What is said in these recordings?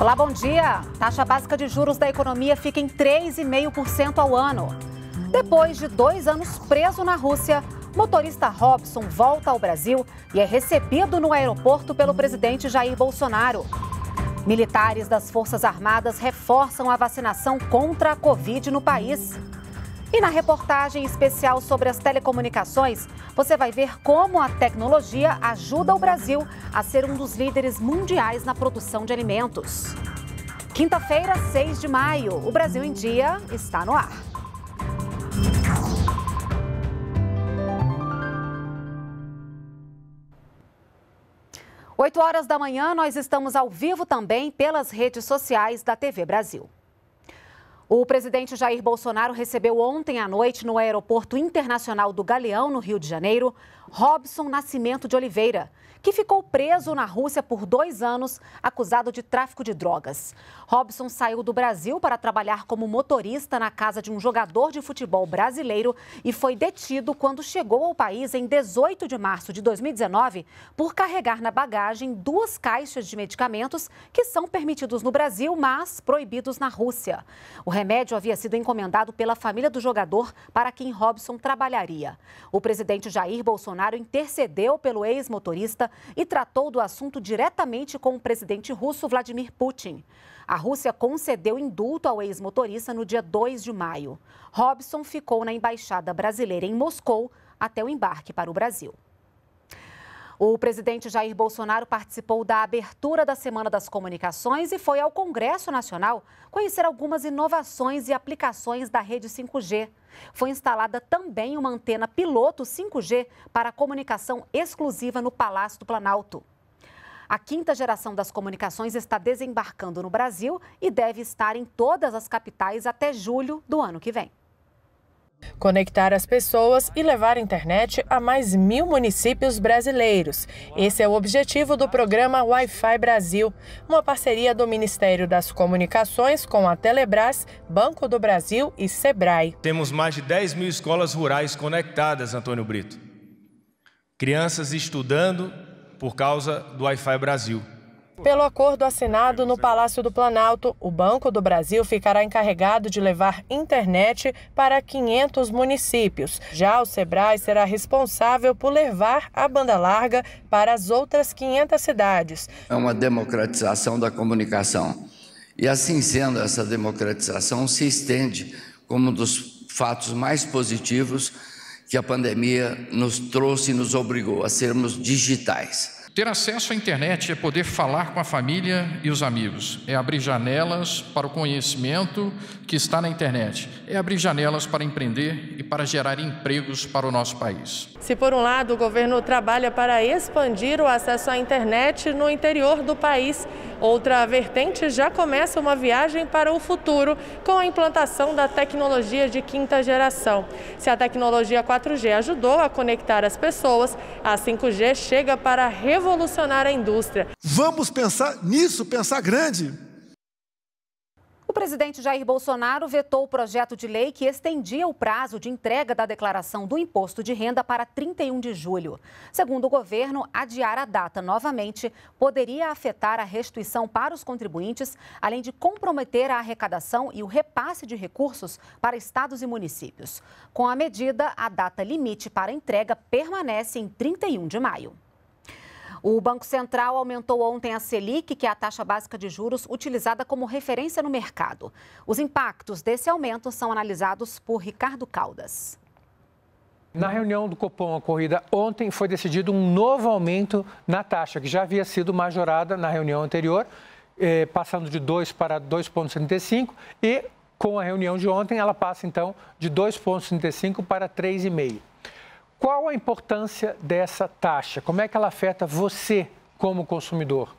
Olá, bom dia. Taxa básica de juros da economia fica em 3,5% ao ano. Depois de dois anos preso na Rússia, motorista Robson volta ao Brasil e é recebido no aeroporto pelo presidente Jair Bolsonaro. Militares das Forças Armadas reforçam a vacinação contra a Covid no país. E na reportagem especial sobre as telecomunicações, você vai ver como a tecnologia ajuda o Brasil a ser um dos líderes mundiais na produção de alimentos. Quinta-feira, 6 de maio, o Brasil em Dia está no ar. Oito horas da manhã, nós estamos ao vivo também pelas redes sociais da TV Brasil. O presidente Jair Bolsonaro recebeu ontem à noite no Aeroporto Internacional do Galeão, no Rio de Janeiro, Robson Nascimento de Oliveira, que ficou preso na Rússia por dois anos, acusado de tráfico de drogas. Robson saiu do Brasil para trabalhar como motorista na casa de um jogador de futebol brasileiro e foi detido quando chegou ao país em 18 de março de 2019 por carregar na bagagem duas caixas de medicamentos que são permitidos no Brasil, mas proibidos na Rússia. O remédio havia sido encomendado pela família do jogador para quem Robson trabalharia. O presidente Jair Bolsonaro intercedeu pelo ex-motorista e tratou do assunto diretamente com o presidente russo Vladimir Putin. A Rússia concedeu indulto ao ex-motorista no dia 2 de maio. Robson ficou na embaixada brasileira em Moscou até o embarque para o Brasil. O presidente Jair Bolsonaro participou da abertura da Semana das Comunicações e foi ao Congresso Nacional conhecer algumas inovações e aplicações da rede 5G. Foi instalada também uma antena piloto 5G para comunicação exclusiva no Palácio do Planalto. A quinta geração das comunicações está desembarcando no Brasil e deve estar em todas as capitais até julho do ano que vem. Conectar as pessoas e levar internet a mais mil municípios brasileiros. Esse é o objetivo do programa Wi-Fi Brasil, uma parceria do Ministério das Comunicações com a Telebrás, Banco do Brasil e Sebrae. Temos mais de 10 mil escolas rurais conectadas, Antônio Brito. Crianças estudando por causa do Wi-Fi Brasil. Pelo acordo assinado no Palácio do Planalto, o Banco do Brasil ficará encarregado de levar internet para 500 municípios. Já o Sebrae será responsável por levar a banda larga para as outras 500 cidades. É uma democratização da comunicação. E assim sendo, essa democratização se estende como um dos fatos mais positivos que a pandemia nos trouxe e nos obrigou a sermos digitais. Ter acesso à internet é poder falar com a família e os amigos, é abrir janelas para o conhecimento que está na internet, é abrir janelas para empreender e para gerar empregos para o nosso país. Se, por um lado, o governo trabalha para expandir o acesso à internet no interior do país, Outra vertente já começa uma viagem para o futuro com a implantação da tecnologia de quinta geração. Se a tecnologia 4G ajudou a conectar as pessoas, a 5G chega para revolucionar a indústria. Vamos pensar nisso, pensar grande. O presidente Jair Bolsonaro vetou o projeto de lei que estendia o prazo de entrega da declaração do imposto de renda para 31 de julho. Segundo o governo, adiar a data novamente poderia afetar a restituição para os contribuintes, além de comprometer a arrecadação e o repasse de recursos para estados e municípios. Com a medida, a data limite para entrega permanece em 31 de maio. O Banco Central aumentou ontem a Selic, que é a taxa básica de juros utilizada como referência no mercado. Os impactos desse aumento são analisados por Ricardo Caldas. Na reunião do Copom ocorrida ontem, foi decidido um novo aumento na taxa, que já havia sido majorada na reunião anterior, eh, passando de 2 para 2,75 e com a reunião de ontem, ela passa então de 2,35 para 3,5. Qual a importância dessa taxa? Como é que ela afeta você como consumidor?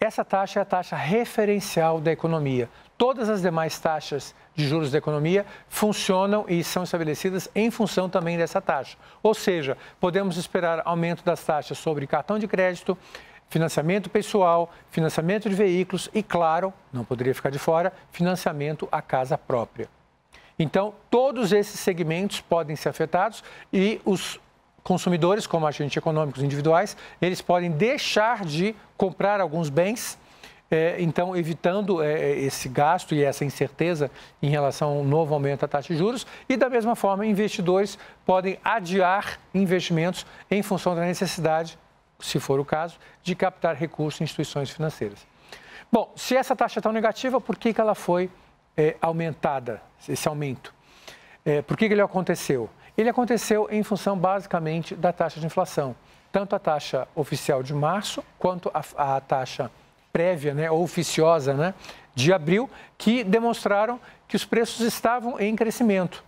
Essa taxa é a taxa referencial da economia. Todas as demais taxas de juros da economia funcionam e são estabelecidas em função também dessa taxa. Ou seja, podemos esperar aumento das taxas sobre cartão de crédito, financiamento pessoal, financiamento de veículos e, claro, não poderia ficar de fora, financiamento à casa própria. Então, todos esses segmentos podem ser afetados e os consumidores, como agentes econômicos individuais, eles podem deixar de comprar alguns bens, é, então evitando é, é, esse gasto e essa incerteza em relação ao novo aumento da taxa de juros. E da mesma forma, investidores podem adiar investimentos em função da necessidade, se for o caso, de captar recursos em instituições financeiras. Bom, se essa taxa é tá tão negativa, por que, que ela foi é, aumentada, esse aumento. É, por que, que ele aconteceu? Ele aconteceu em função basicamente da taxa de inflação, tanto a taxa oficial de março quanto a, a taxa prévia, né, oficiosa, né, de abril, que demonstraram que os preços estavam em crescimento.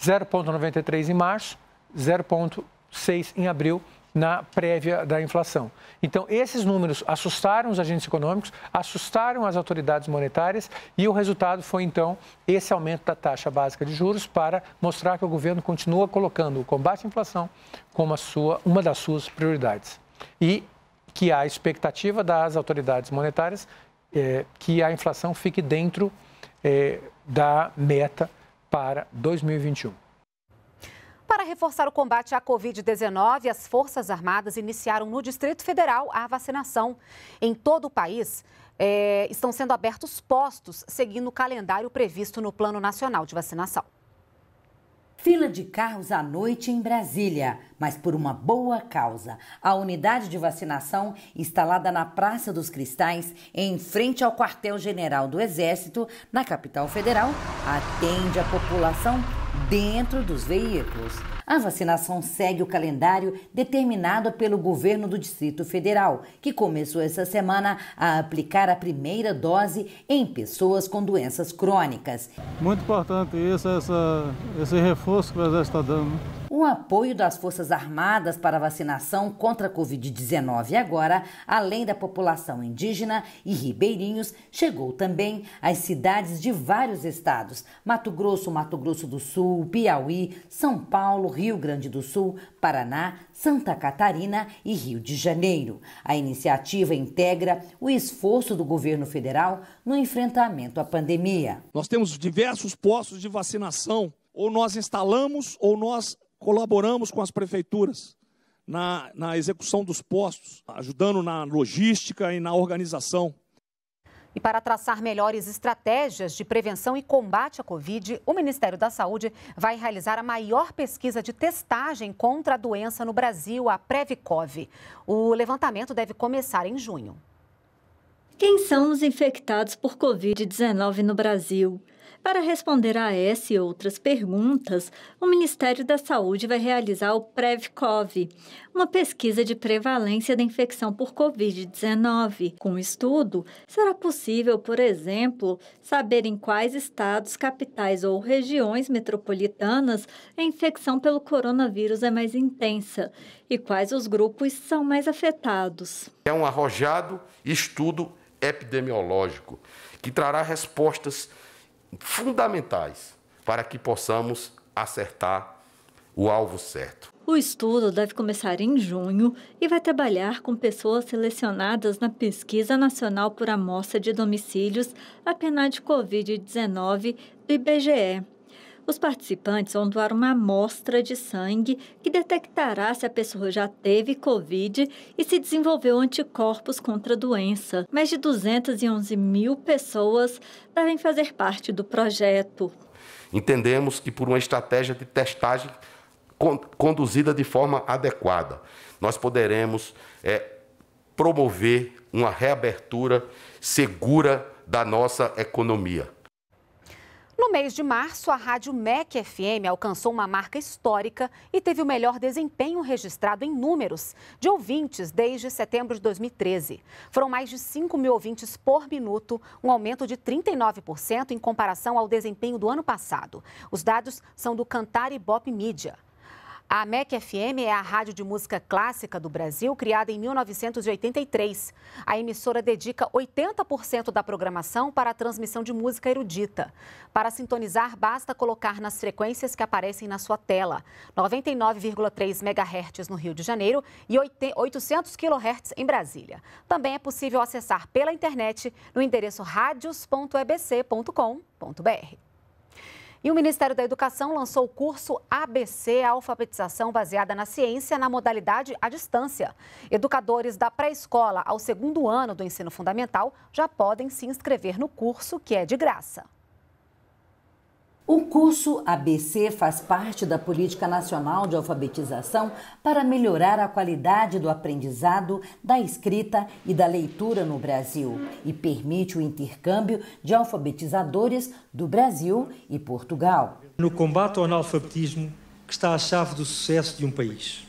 0,93 em março, 0,6 em abril na prévia da inflação. Então, esses números assustaram os agentes econômicos, assustaram as autoridades monetárias e o resultado foi, então, esse aumento da taxa básica de juros para mostrar que o governo continua colocando o combate à inflação como sua, uma das suas prioridades. E que a expectativa das autoridades monetárias é, que a inflação fique dentro é, da meta para 2021. Para reforçar o combate à Covid-19, as Forças Armadas iniciaram no Distrito Federal a vacinação. Em todo o país, é, estão sendo abertos postos, seguindo o calendário previsto no Plano Nacional de Vacinação. Fila de carros à noite em Brasília, mas por uma boa causa. A unidade de vacinação, instalada na Praça dos Cristais, em frente ao Quartel-General do Exército, na capital federal, atende a população dentro dos veículos. A vacinação segue o calendário determinado pelo governo do Distrito Federal, que começou essa semana a aplicar a primeira dose em pessoas com doenças crônicas. Muito importante isso, essa, esse reforço que o Exército está dando. Né? apoio das Forças Armadas para vacinação contra a Covid-19 agora, além da população indígena e ribeirinhos, chegou também às cidades de vários estados: Mato Grosso, Mato Grosso do Sul, Piauí, São Paulo, Rio Grande do Sul, Paraná, Santa Catarina e Rio de Janeiro. A iniciativa integra o esforço do governo federal no enfrentamento à pandemia. Nós temos diversos postos de vacinação. Ou nós instalamos ou nós Colaboramos com as prefeituras na, na execução dos postos, ajudando na logística e na organização. E para traçar melhores estratégias de prevenção e combate à Covid, o Ministério da Saúde vai realizar a maior pesquisa de testagem contra a doença no Brasil, a Previcov. O levantamento deve começar em junho. Quem são os infectados por Covid-19 no Brasil? Para responder a essa e outras perguntas, o Ministério da Saúde vai realizar o PrevCov, uma pesquisa de prevalência da infecção por Covid-19. Com o estudo, será possível, por exemplo, saber em quais estados, capitais ou regiões metropolitanas a infecção pelo coronavírus é mais intensa e quais os grupos são mais afetados. É um arrojado estudo epidemiológico que trará respostas fundamentais para que possamos acertar o alvo certo. O estudo deve começar em junho e vai trabalhar com pessoas selecionadas na Pesquisa Nacional por Amostra de Domicílios, a PNAD Covid-19 do IBGE. Os participantes vão doar uma amostra de sangue que detectará se a pessoa já teve Covid e se desenvolveu anticorpos contra a doença. Mais de 211 mil pessoas devem fazer parte do projeto. Entendemos que por uma estratégia de testagem conduzida de forma adequada, nós poderemos é, promover uma reabertura segura da nossa economia. No mês de março, a rádio MEC FM alcançou uma marca histórica e teve o melhor desempenho registrado em números de ouvintes desde setembro de 2013. Foram mais de 5 mil ouvintes por minuto, um aumento de 39% em comparação ao desempenho do ano passado. Os dados são do Cantar e Bop a MEC FM é a rádio de música clássica do Brasil, criada em 1983. A emissora dedica 80% da programação para a transmissão de música erudita. Para sintonizar, basta colocar nas frequências que aparecem na sua tela: 99,3 MHz no Rio de Janeiro e 800 kHz em Brasília. Também é possível acessar pela internet no endereço radios.ebc.com.br. E o Ministério da Educação lançou o curso ABC Alfabetização Baseada na Ciência na modalidade à distância. Educadores da pré-escola ao segundo ano do ensino fundamental já podem se inscrever no curso, que é de graça. O curso ABC faz parte da Política Nacional de Alfabetização para melhorar a qualidade do aprendizado, da escrita e da leitura no Brasil e permite o intercâmbio de alfabetizadores do Brasil e Portugal. No combate ao analfabetismo que está a chave do sucesso de um país.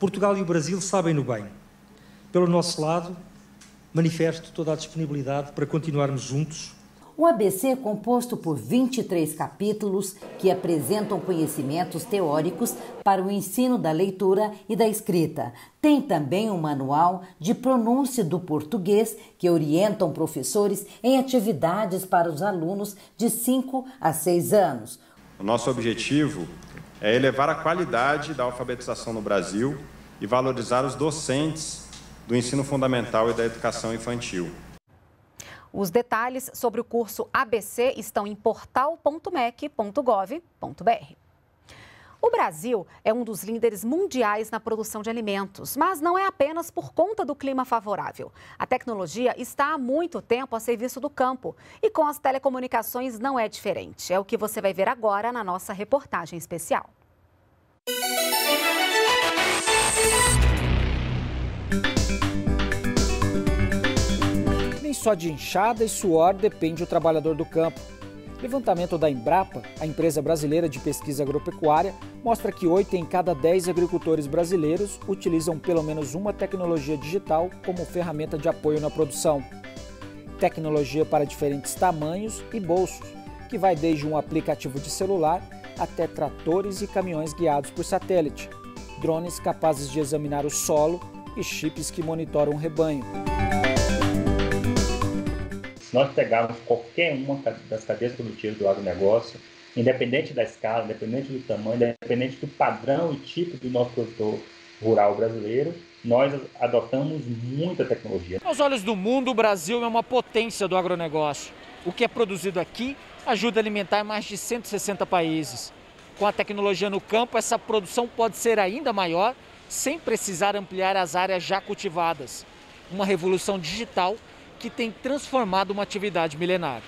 Portugal e o Brasil sabem-no bem. Pelo nosso lado, manifesto toda a disponibilidade para continuarmos juntos o ABC é composto por 23 capítulos que apresentam conhecimentos teóricos para o ensino da leitura e da escrita. Tem também um manual de pronúncia do português que orientam professores em atividades para os alunos de 5 a 6 anos. O nosso objetivo é elevar a qualidade da alfabetização no Brasil e valorizar os docentes do ensino fundamental e da educação infantil. Os detalhes sobre o curso ABC estão em portal.mec.gov.br. O Brasil é um dos líderes mundiais na produção de alimentos, mas não é apenas por conta do clima favorável. A tecnologia está há muito tempo a serviço do campo e com as telecomunicações não é diferente. É o que você vai ver agora na nossa reportagem especial. Música nem só de enxada e suor depende o trabalhador do campo. Levantamento da Embrapa, a empresa brasileira de pesquisa agropecuária, mostra que 8 em cada 10 agricultores brasileiros utilizam pelo menos uma tecnologia digital como ferramenta de apoio na produção. Tecnologia para diferentes tamanhos e bolsos, que vai desde um aplicativo de celular até tratores e caminhões guiados por satélite, drones capazes de examinar o solo e chips que monitoram o rebanho. Se nós pegarmos qualquer uma das cadeias produtivas do agronegócio, independente da escala, independente do tamanho, independente do padrão e tipo do nosso produtor rural brasileiro, nós adotamos muita tecnologia. Aos olhos do mundo, o Brasil é uma potência do agronegócio. O que é produzido aqui ajuda a alimentar mais de 160 países. Com a tecnologia no campo, essa produção pode ser ainda maior sem precisar ampliar as áreas já cultivadas. Uma revolução digital que tem transformado uma atividade milenar.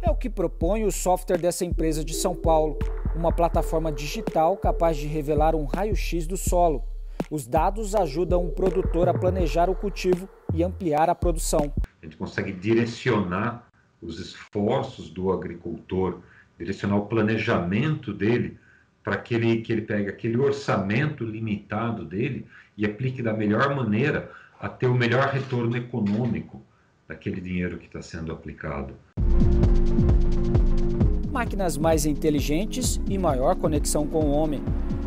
É o que propõe o software dessa empresa de São Paulo, uma plataforma digital capaz de revelar um raio-x do solo. Os dados ajudam o produtor a planejar o cultivo e ampliar a produção. A gente consegue direcionar os esforços do agricultor, direcionar o planejamento dele para que ele, que ele pegue aquele orçamento limitado dele e aplique da melhor maneira a ter o melhor retorno econômico daquele dinheiro que está sendo aplicado. Máquinas mais inteligentes e maior conexão com o homem.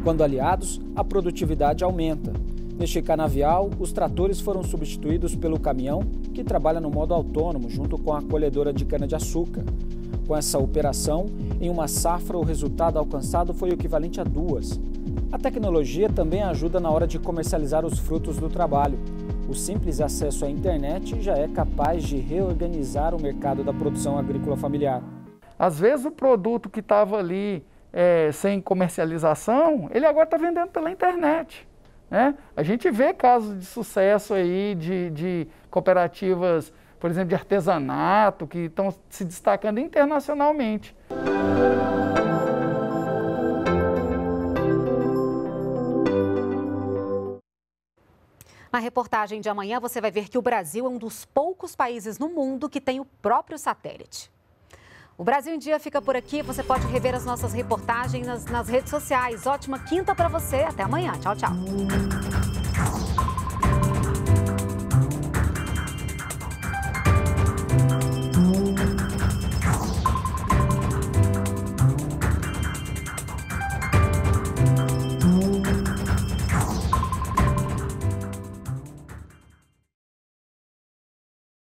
Quando aliados, a produtividade aumenta. Neste canavial, os tratores foram substituídos pelo caminhão, que trabalha no modo autônomo junto com a colhedora de cana-de-açúcar. Com essa operação, em uma safra, o resultado alcançado foi o equivalente a duas. A tecnologia também ajuda na hora de comercializar os frutos do trabalho. O simples acesso à internet já é capaz de reorganizar o mercado da produção agrícola familiar. Às vezes o produto que estava ali é, sem comercialização, ele agora está vendendo pela internet. Né? A gente vê casos de sucesso aí de, de cooperativas, por exemplo, de artesanato, que estão se destacando internacionalmente. reportagem de amanhã, você vai ver que o Brasil é um dos poucos países no mundo que tem o próprio satélite. O Brasil em Dia fica por aqui. Você pode rever as nossas reportagens nas, nas redes sociais. Ótima quinta para você. Até amanhã. Tchau, tchau.